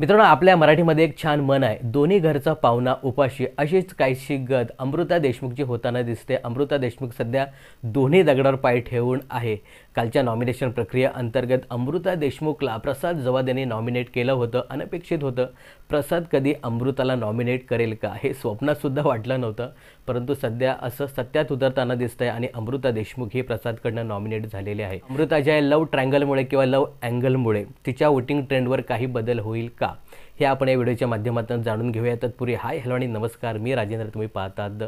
मित्रांनो आपल्या मराठीमध्ये एक छान मन आहे दोन्ही घरचा पाहुणा उपाशी अशीच काहीशी गत अमृता देशमुखची होताना दिसते अमृता देशमुख सध्या दोन्ही दगडावर पाय ठेवून आहे कालच्या नॉमिनेशन प्रक्रिया अंतर्गत अमृता देशमुखला प्रसाद जवाद यांनी नॉमिनेट केलं होतं अनपेक्षित होतं प्रसाद कधी अमृताला नॉमिनेट करेल का हे स्वप्नातसुद्धा वाटलं नव्हतं परंतु सध्या असं सत्यात उतरताना दिसतं आहे आणि अमृता देशमुख ही प्रसादकडनं नॉमिनेट झालेले आहे अमृताच्या लव ट्रँगलमुळे किंवा लव अँगलमुळे तिच्या वोटिंग ट्रेंडवर काही बदल होईल का हे आपण या व्हिडिओच्या माध्यमातून जाणून घेऊया तत्पूर्वी हाय हॅलो आणि नमस्कार मी राजेंद्र तुम्ही पाहतात द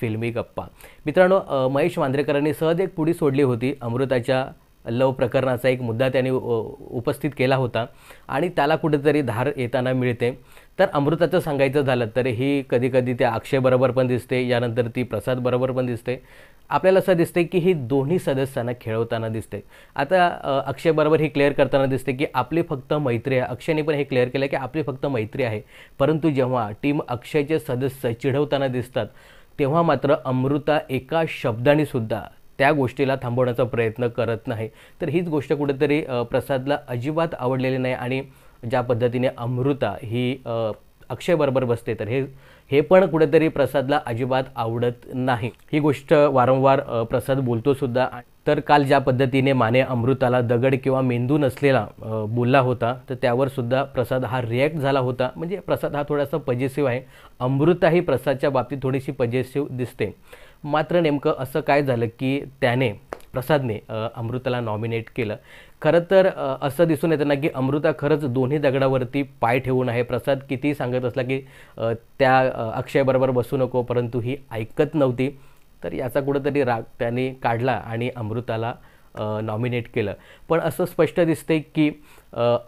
फिल्मी गप्पा मित्रांनो महेश मांद्रेकरांनी सहज एक पुढी सोडली होती अमृताच्या लव प्रकरणाचा एक मुद्दा त्यांनी उपस्थित केला होता आणि त्याला कुठेतरी धार येताना मिळते तर अमृताचं सांगायचं झालं तर ही कधीकधी त्या अक्षयबरोबर पण दिसते यानंतर ती प्रसादबरोबर पण दिसते आपल्याला असं दिसते की ही दोन्ही सदस्यांना खेळवताना दिसते आता अक्षयबरोबर ही क्लिअर करताना दिसते की आपली फक्त मैत्री आहे अक्षयने पण हे क्लिअर केलं की आपली फक्त मैत्री आहे परंतु जेव्हा टीम अक्षयचे सदस्य चिढवताना दिसतात तेव्हा मात्र अमृता एका शब्दाने सुद्धा त्या गोष्टीला थांबवण्याचा प्रयत्न करत नाही तर हीच गोष्ट कुठेतरी प्रसादला अजिबात आवडलेली नाही आणि ज्या पद्धतीने अमृता ही अक्षयबरोबर बसते तर हे हे पण कुठेतरी प्रसादला अजिबात आवडत नाही ही गोष्ट वारंवार प्रसाद बोलतो सुद्धा तर काल ज्या पद्धतीने माने अमृताला दगड किंवा मेंदू नसलेला बोलला होता तर त्यावर सुद्धा प्रसाद हा रिॲक्ट झाला होता म्हणजे प्रसाद हा थोडासा पजेसिव्ह आहे अमृता ही प्रसादच्या बाबतीत थोडीशी पजेसिव्ह दिसते मात्र नेमकं असं काय झालं की त्याने प्रसादने अमृताला नॉमिनेट केलं खरं तर असं दिसून येतं ना की अमृता खरंच दोन्ही दगडावरती पाय ठेवून आहे प्रसाद किती सांगत असला की त्या अक्षयबरोबर बसू नको परंतु ही ऐकत नव्हती तर याचा कुठंतरी राग त्याने काढला आणि अमृताला नॉमिनेट केलं पण असं स्पष्ट दिसते की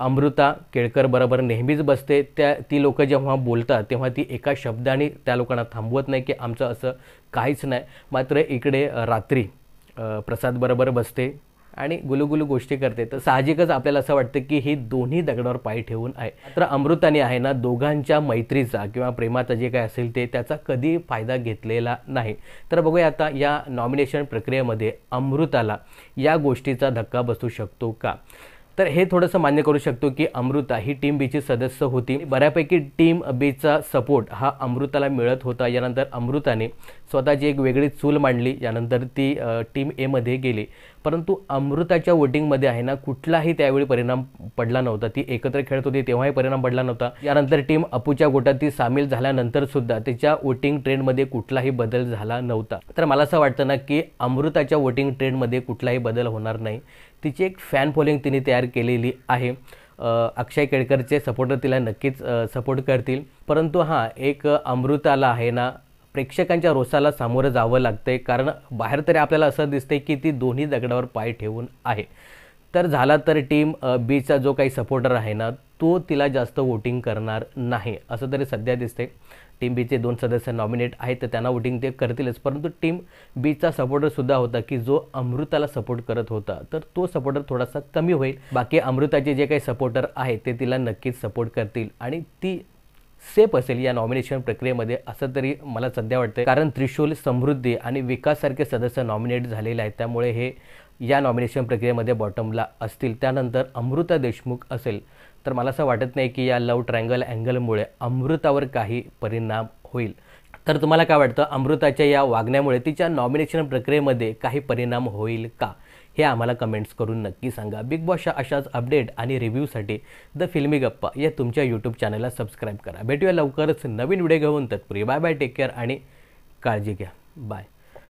अमृता केळकर बरोबर नेहमीच बसते त्या ती लोक जेव्हा बोलतात तेव्हा ती एका शब्दाने त्या लोकांना थांबवत नाही की आमचं असं काहीच नाही मात्र इकडे रात्री प्रसाद बरोबर बसते आणि गुलुगुलू गोष्टी करते तर साहजिकच आपल्याला असं वाटतं की ही दोन्ही दगडावर पाय ठेवून आहे तर अमृताने आहे ना दोघांच्या मैत्रीचा किंवा प्रेमाचा जे काय असेल ते त्याचा कधी फायदा घेतलेला नाही तर बघूया आता या नॉमिनेशन प्रक्रियेमध्ये अमृताला या गोष्टीचा धक्का बसू शकतो का तर हे थोडंसं मान्य करू शकतो की अमृता ही टीम बीची सदस्य होती बऱ्यापैकी टीम बीचा सपोर्ट हा अमृताला मिळत होता यानंतर अमृताने स्वतःची एक वेगळी चूल मांडली यानंतर ती टीम एमध्ये गेली परंतु अमृताच्या वोटिंगमध्ये आहे ना कुठलाही त्यावेळी परिणाम पडला नव्हता ती एकत्र खेळत होती तेव्हाही परिणाम पडला नव्हता यानंतर टीम अपूच्या गोटात ती सामील झाल्यानंतर सुद्धा तिच्या वोटिंग ट्रेंडमध्ये कुठलाही बदल झाला नव्हता तर मला असं वाटतं ना की अमृताच्या वोटिंग ट्रेंडमध्ये कुठलाही बदल होणार नाही तिची एक फॅन फॉलोइंग तिने तयार केलेली आहे अक्षय केळकरचे सपोर्टर तिला नक्कीच सपोर्ट करतील परंतु हां एक अमृताला आहे ना प्रेक्षकांच्या रोसाला सामोरं जावं लागतं कारण बाहेर तरी आपल्याला असं दिसतंय की ती दोन्ही दगडावर पाय ठेवून आहे तर झाला तर टीम बीचा जो काही सपोर्टर आहे ना तो तिला जास्त वोटिंग करणार नाही असं तरी सध्या दिसते टीम बीचे दोन सदस्य नॉमिनेट आहेत तर त्यांना वोटिंग ते करतीलच परंतु टीम बीचा सपोर्टरसुद्धा होता की जो अमृताला सपोर्ट करत होता तर तो सपोर्टर थोडासा कमी होईल बाकी अमृताचे जे काही सपोर्टर आहेत ते तिला नक्कीच सपोर्ट करतील आणि ती सेफ असेल या नॉमिनेशन प्रक्रियेमध्ये असं तरी मला सध्या वाटतं कारण त्रिशूल समृद्धी आणि विकाससारखे सदस्य नॉमिनेट झालेले आहेत त्यामुळे हे या नॉमिनेशन प्रक्रियेमध्ये बॉटमला असतील त्यानंतर अमृता देशमुख असेल तर मला असं वाटत नाही की या लव ट्रँगल अँगलमुळे अमृतावर काही परिणाम होईल तर तुम्हाला काय वाटतं अमृताच्या या वागण्यामुळे तिच्या नॉमिनेशन प्रक्रियेमध्ये काही परिणाम होईल का हे आम्हाला कमेंट्स करून नक्की सांगा बिग बॉसच्या अशाच अपडेट आणि रिव्ह्यूसाठी द फिल्मी गप्पा या तुमच्या यूट्यूब चॅनलला सबस्क्राईब करा भेटूया लवकरच नवीन व्हिडिओ घेऊन तत्पुरी बाय बाय टेक केअर आणि काळजी घ्या बाय